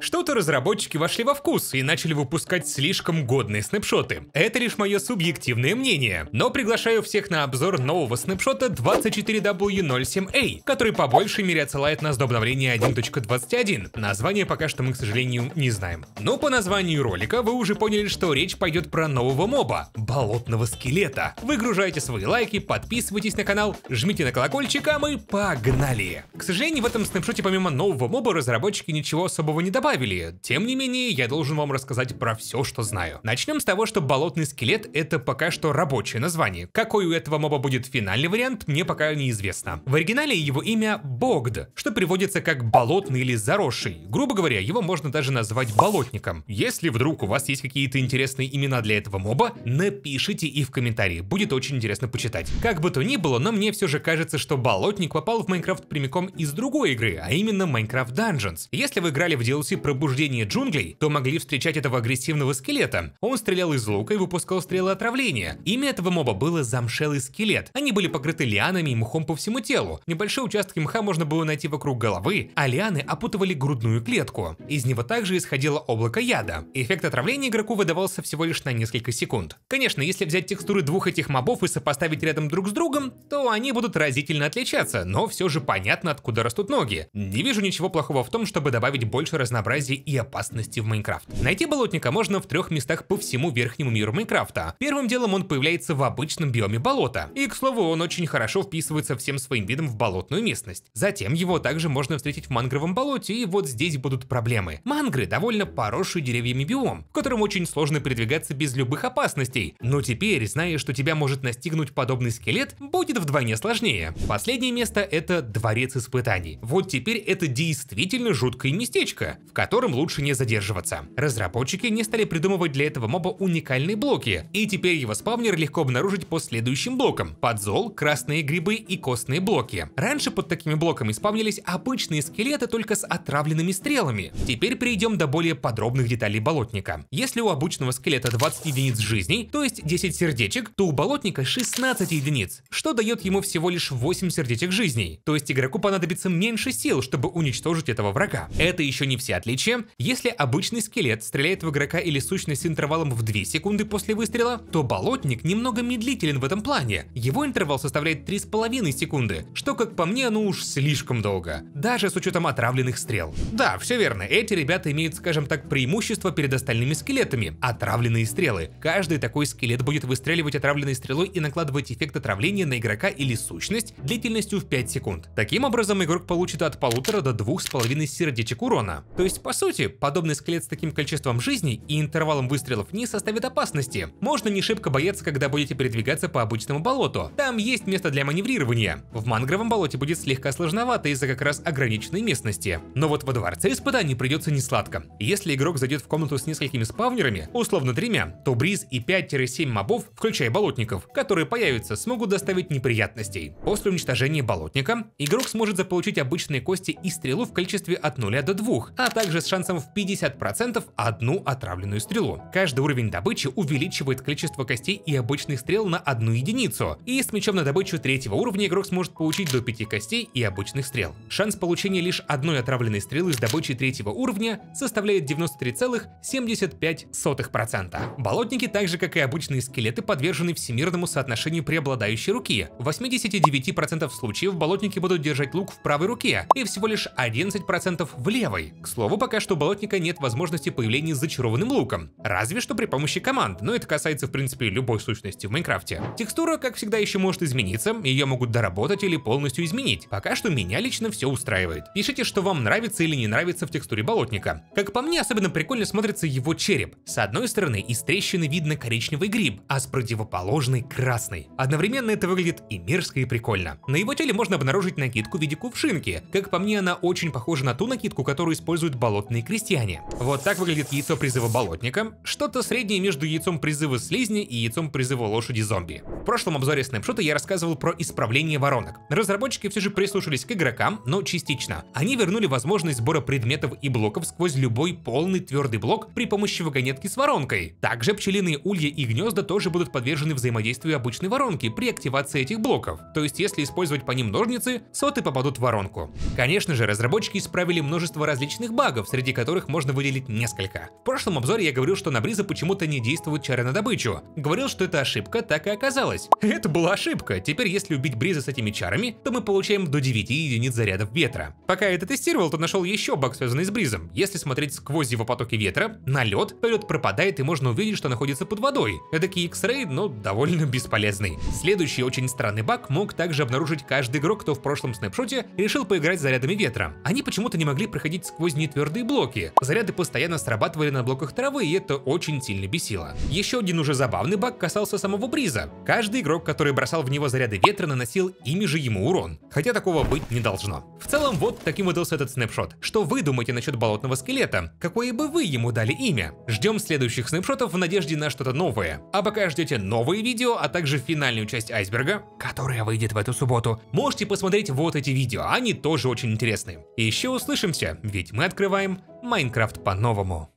Что-то разработчики вошли во вкус и начали выпускать слишком годные снапшоты. Это лишь мое субъективное мнение, но приглашаю всех на обзор нового снапшота 24W07A, который по большей мере отсылает нас до обновления 1.21. Название пока что мы, к сожалению, не знаем. Но по названию ролика вы уже поняли, что речь пойдет про нового моба – болотного скелета. Выгружайте свои лайки, подписывайтесь на канал, жмите на колокольчик, а мы погнали! К сожалению, в этом снапшоте помимо нового моба разработчики ничего особого не добавили добавили. Тем не менее, я должен вам рассказать про все, что знаю. Начнем с того, что болотный скелет это пока что рабочее название. Какой у этого моба будет финальный вариант, мне пока неизвестно. В оригинале его имя Богд, что приводится как болотный или заросший. Грубо говоря, его можно даже назвать болотником. Если вдруг у вас есть какие-то интересные имена для этого моба, напишите их в комментарии, будет очень интересно почитать. Как бы то ни было, но мне все же кажется, что болотник попал в Майнкрафт прямиком из другой игры, а именно Minecraft Dungeons. Если вы играли в DLC версию пробуждения джунглей, то могли встречать этого агрессивного скелета. Он стрелял из лука и выпускал стрелы отравления. Имя этого моба было замшелый скелет. Они были покрыты лианами и мхом по всему телу. Небольшие участки мха можно было найти вокруг головы, а лианы опутывали грудную клетку. Из него также исходило облако яда. Эффект отравления игроку выдавался всего лишь на несколько секунд. Конечно, если взять текстуры двух этих мобов и сопоставить рядом друг с другом, то они будут разительно отличаться, но все же понятно, откуда растут ноги. Не вижу ничего плохого в том, чтобы добавить больше разнообразия разнообразии и опасности в Майнкрафт. Найти болотника можно в трех местах по всему верхнему миру Майнкрафта. Первым делом он появляется в обычном биоме болота. И, к слову, он очень хорошо вписывается всем своим видом в болотную местность. Затем его также можно встретить в мангровом болоте, и вот здесь будут проблемы. Мангры довольно поросший деревьями биом, в котором очень сложно передвигаться без любых опасностей. Но теперь, зная, что тебя может настигнуть подобный скелет, будет вдвойне сложнее. Последнее место это дворец испытаний. Вот теперь это действительно жуткое местечко, в которым лучше не задерживаться. Разработчики не стали придумывать для этого моба уникальные блоки, и теперь его спавнер легко обнаружить по следующим блокам – подзол, красные грибы и костные блоки. Раньше под такими блоками спавнились обычные скелеты только с отравленными стрелами. Теперь перейдем до более подробных деталей болотника. Если у обычного скелета 20 единиц жизней, то есть 10 сердечек, то у болотника 16 единиц, что дает ему всего лишь 8 сердечек жизней. То есть игроку понадобится меньше сил, чтобы уничтожить этого врага. Это еще не все отличие, если обычный скелет стреляет в игрока или сущность с интервалом в 2 секунды после выстрела, то болотник немного медлителен в этом плане. Его интервал составляет 3,5 секунды, что, как по мне, ну уж слишком долго. Даже с учетом отравленных стрел. Да, все верно, эти ребята имеют, скажем так, преимущество перед остальными скелетами – отравленные стрелы. Каждый такой скелет будет выстреливать отравленной стрелой и накладывать эффект отравления на игрока или сущность длительностью в 5 секунд. Таким образом, игрок получит от полутора до двух с половиной сердечек урона. То есть есть, по сути, подобный скелет с таким количеством жизни и интервалом выстрелов не составит опасности. Можно не шибко бояться, когда будете передвигаться по обычному болоту. Там есть место для маневрирования. В мангровом болоте будет слегка сложновато из-за как раз ограниченной местности. Но вот во дворце испытаний придется несладко. Если игрок зайдет в комнату с несколькими спавнерами, условно тремя, то Бриз и 5-7 мобов, включая болотников, которые появятся, смогут доставить неприятностей. После уничтожения болотника, игрок сможет заполучить обычные кости и стрелу в количестве от 0 до 2, а также также с шансом в 50% одну отравленную стрелу. Каждый уровень добычи увеличивает количество костей и обычных стрел на одну единицу, и с мечом на добычу третьего уровня игрок сможет получить до 5 костей и обычных стрел. Шанс получения лишь одной отравленной стрелы с добычи третьего уровня составляет 93,75%. Болотники, так же как и обычные скелеты, подвержены всемирному соотношению преобладающей руки. В 89% случаев болотники будут держать лук в правой руке и всего лишь 11% в левой. К слову, того, пока что у болотника нет возможности появления с зачарованным луком. Разве что при помощи команд, но это касается в принципе любой сущности в Майнкрафте. Текстура, как всегда, еще может измениться, ее могут доработать или полностью изменить. Пока что меня лично все устраивает. Пишите, что вам нравится или не нравится в текстуре болотника. Как по мне, особенно прикольно смотрится его череп. С одной стороны из трещины видно коричневый гриб, а с противоположной красный. Одновременно это выглядит и мерзко, и прикольно. На его теле можно обнаружить накидку в виде кувшинки. Как по мне, она очень похожа на ту накидку, которую используют используют болотные крестьяне. Вот так выглядит яйцо призыва болотника, что-то среднее между яйцом призыва слизни и яйцом призыва лошади-зомби. В прошлом обзоре снапшота я рассказывал про исправление воронок. Разработчики все же прислушались к игрокам, но частично. Они вернули возможность сбора предметов и блоков сквозь любой полный твердый блок при помощи вагонетки с воронкой. Также пчелиные улья и гнезда тоже будут подвержены взаимодействию обычной воронки при активации этих блоков. То есть если использовать по ним ножницы, соты попадут в воронку. Конечно же, разработчики исправили множество различных багов, среди которых можно выделить несколько. В прошлом обзоре я говорил, что на Бриза почему-то не действуют чары на добычу. Говорил, что это ошибка, так и оказалось оказалось, это была ошибка. Теперь, если убить Бриза с этими чарами, то мы получаем до 9 единиц зарядов ветра. Пока я это тестировал, то нашел еще баг, связанный с Бризом. Если смотреть сквозь его потоки ветра, на лед, то лед пропадает и можно увидеть, что находится под водой. Эдакий X-Ray, но довольно бесполезный. Следующий очень странный баг мог также обнаружить каждый игрок, кто в прошлом снэпшоте решил поиграть с зарядами ветра. Они почему-то не могли проходить сквозь нетвердые блоки. Заряды постоянно срабатывали на блоках травы, и это очень сильно бесило. Еще один уже забавный баг касался самого Бриза. Каждый Каждый игрок, который бросал в него заряды ветра, наносил ими же ему урон. Хотя такого быть не должно. В целом, вот таким выдался этот снэпшот. Что вы думаете насчет болотного скелета? Какое бы вы ему дали имя? Ждем следующих снэпшотов в надежде на что-то новое. А пока ждете новые видео, а также финальную часть айсберга, которая выйдет в эту субботу, можете посмотреть вот эти видео, они тоже очень интересны. И еще услышимся, ведь мы открываем Майнкрафт по-новому.